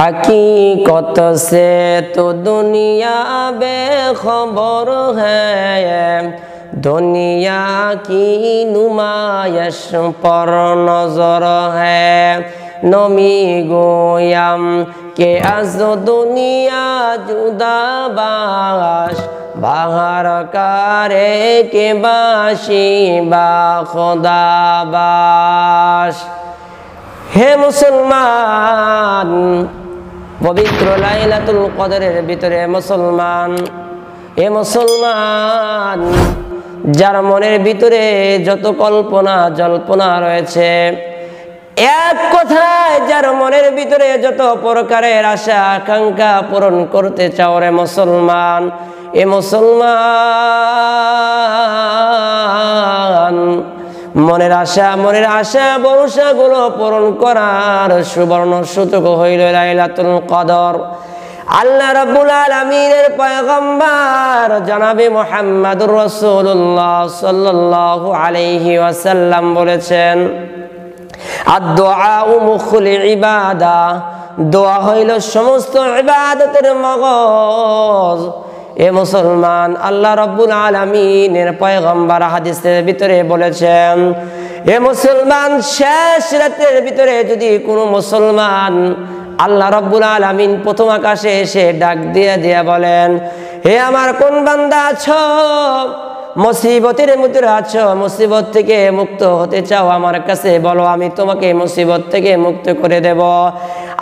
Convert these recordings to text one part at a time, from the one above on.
হকীকত সে তো দুনিয়া বেখবর হুনিয়া কি নুমায়স পর নজর হমী গোয়াম কে আস দুনিয়া জুদা বাস বাহার কারে কে বাসি বা খোদা বাস হে মুসলমান পবিত্র লাইলাতুল কদরের ভিতরে মুসলমান এ মুসলমান যার মনের ভিতরে যত কল্পনা জল্পনা রয়েছে এক কথায় যার মনের ভিতরে যত প্রকারের আশা আকাঙ্ক্ষা পূরণ করতে চাও রে মুসলমান এ মুসলমান মনের আশা মনের আশা গুলো পূরণ করার সুবর্ণ সূচক হইল লাইলাতুল কদর আল্লাহ রাব্বুল আলামিনের পয়গম্বর জনাবে মুহাম্মাদুর রাসূলুল্লাহ সাল্লাল্লাহু আলাইহি ওয়াসাল্লাম বলেছেন আদ-দুআউ মুখুল ইবাদা দোয়া হইল সমস্ত ইবাদতের মগজ এ মুসলমান আল্লাহ রব্বুল আলমিনের পয়গম্বর হাদিসের ভিতরে বলেছেন এ মুসলমান শেষ রাতের ভিতরে যদি কোনো মুসলমান আল্লাহ রব্বুল আলমিন প্রথম আকাশে এসে ডাক দিয়ে দিয়ে বলেন হে আমার কোন বান্দা আছো মুসিবতের মধ্যে আছো মুসিবত থেকে মুক্ত হতে চাও আমার কাছে বলো আমি তোমাকে মুসিবত থেকে মুক্ত করে দেব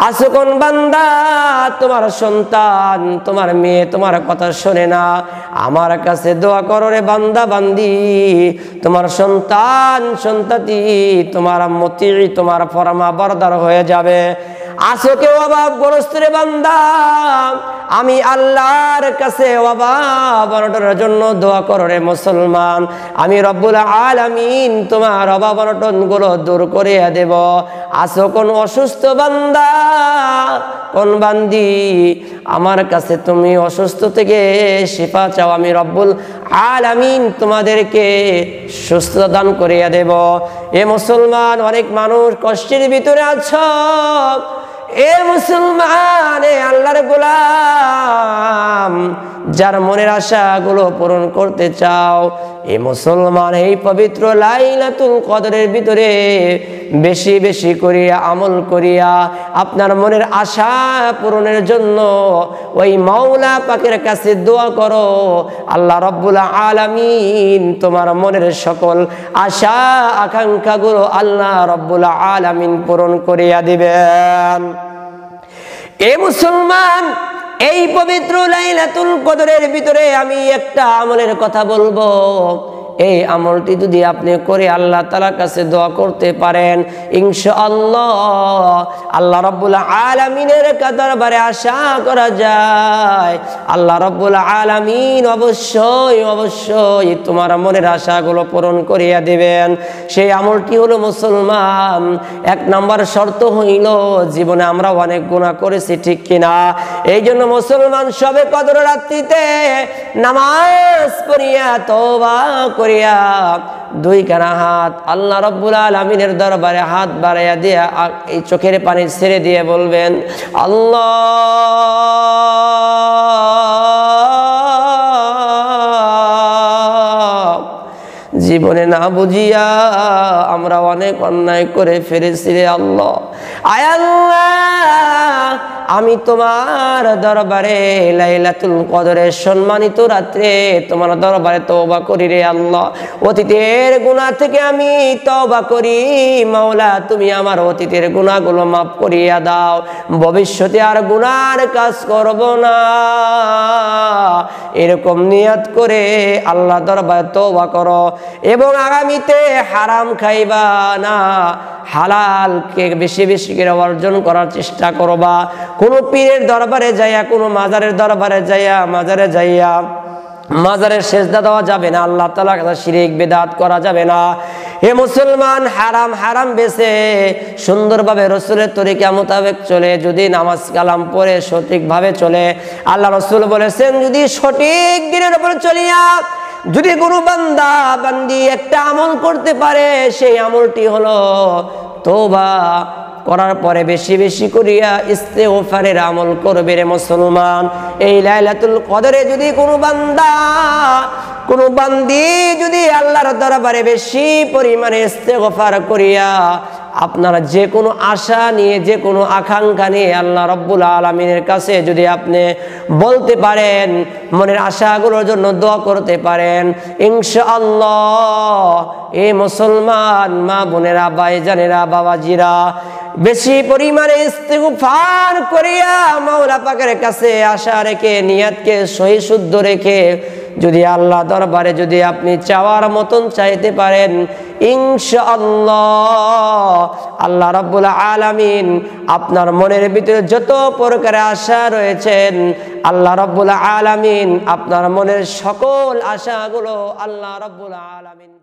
আসো কোন বান্দা তোমার সন্তান তোমার মেয়ে তোমার কথা শোনে না আমার কাছে দোয়া করো রে বান্দা বান্দি তোমার সন্তান সন্ততি তোমার মতি তোমার ফরমা বরদার হয়ে যাবে আসো কেউ অভাব গরস্ত্রে বান্দা আমি আল্লাহর কাছে অভাব অনটনের জন্য দোয়া করো রে মুসলমান আমি রব্বুল আলামিন তোমার অভাব অনটনগুলো দূর করে দেব আসো কোন অসুস্থ বান্দা কোন বান্দি আমার কাছে তুমি অসুস্থ থেকে শেফা চাও আমি রব্বুল আর আমি তোমাদেরকে সুস্থতা দান করিয়া দেব এ মুসলমান অনেক মানুষ কষ্টের ভিতরে আছ এ মুসলমান এ আল্লাহর গোলাম যার মনের আশাগুলো পূরণ করতে চাও এ মুসলমান এই পবিত্র লাইলাতুল কদরের ভিতরে বেশি বেশি করিয়া আমল করিয়া আপনার মনের আশা পূরণের জন্য ওই মাওলা পাকের কাছে দোয়া করো আল্লাহ রব্বুল আলামিন তোমার মনের সকল আশা আকাঙ্ক্ষাগুলো আল্লাহ রব্বুল আলামিন পূরণ করিয়া দিবেন এ মুসলমান এই পবিত্র লাইলাতুল কদরের ভিতরে আমি একটা আমলের কথা বলবো এই আমলটি যদি আপনি করে আল্লাহ তালার কাছে দোয়া করতে পারেন ইনশাআল্লাহ আল্লাহ রব্বুল আলমিনের দরবারে আশা করা যায় আল্লাহ রব্বুল আলমিন অবশ্যই অবশ্যই তোমার আমলের আশাগুলো পূরণ করিয়া দেবেন সেই আমলটি হলো মুসলমান এক নম্বর শর্ত হইল জীবনে আমরা অনেক গুণা করেছি ঠিক কিনা এই জন্য মুসলমান সবে কদর রাত্রিতে নামাজ পড়িয়া তোবা করে করিয়া কানা হাত আল্লাহ রব্বুল আলমিনের দরবারে হাত বাড়াইয়া দিয়া এই চোখের পানি ছেড়ে দিয়ে বলবেন আল্লাহ জীবনে না বুঝিয়া আমরা অনেক অন্যায় করে ফিরেছি রে আল্লাহ আয়াল্লাহ আমি তোমার দরবারে লাইলাতুল কদরের সম্মানিত রাত্রে তোমার দরবারে তওবা করি রে আল্লাহ অতীতের গুনাহ থেকে আমি তওবা করি মাওলা তুমি আমার অতীতের গুনাহগুলো মাফ করিয়া দাও ভবিষ্যতে আর গুনার কাজ করব না এরকম নিয়াত করে আল্লাহ দরবারে তওবা করো এবং আগামীতে হারাম খাইবা না হালালকে বেশি বেশি করে অর্জন করার চেষ্টা করবা কোনো পীরের দরবারে যাইয়া কোনো মাজারের দরবারে যাইয়া মাজারে যাইয়া মাজারের সেজদা দেওয়া যাবে না আল্লাহ তালা কাছে শিরিক বেদাত করা যাবে না হে মুসলমান হারাম হারাম বেছে সুন্দরভাবে রসুলের তরিকা মোতাবেক চলে যদি নামাজ কালাম পড়ে সঠিকভাবে চলে আল্লাহ রসুল বলেছেন যদি সঠিক দিনের উপরে চলিয়া যদি কোনো বান্দা বান্দি একটা আমল করতে পারে সেই আমলটি হলো তোবা করার পরে বেশি বেশি করিয়া ইস্তে ওফারের আমল করবে রে মুসলমান এই লাইলাতুল কদরে যদি কোনো বান্দা কোনো বান্দি যদি আল্লাহর দরবারে বেশি পরিমাণে ইস্তে করিয়া আপনারা যে কোনো আশা নিয়ে যে কোনো আকাঙ্ক্ষা নিয়ে আল্লাহ রব্বুল আলমিনের কাছে যদি আপনি বলতে পারেন মনের আশাগুলোর জন্য দোয়া করতে পারেন ইনশাআল্লাহ এ মুসলমান মা বোনেরা বাইজানেরা বাবাজিরা বেশি পরিমাণে ইস্তিফার করিয়া মাওলা পাকের কাছে আশা রেখে নিয়াতকে সহি শুদ্ধ রেখে যদি আল্লাহ দরবারে যদি আপনি চাওয়ার মতন চাইতে পারেন ইনশাআল্লাহ আল্লাহ রাব্বুল আলামিন আপনার মনের ভিতরে যত প্রকারের আশা রয়েছেন আল্লাহ রাব্বুল আলামিন আপনার মনের সকল আশাগুলো আল্লাহ রাব্বুল আলামিন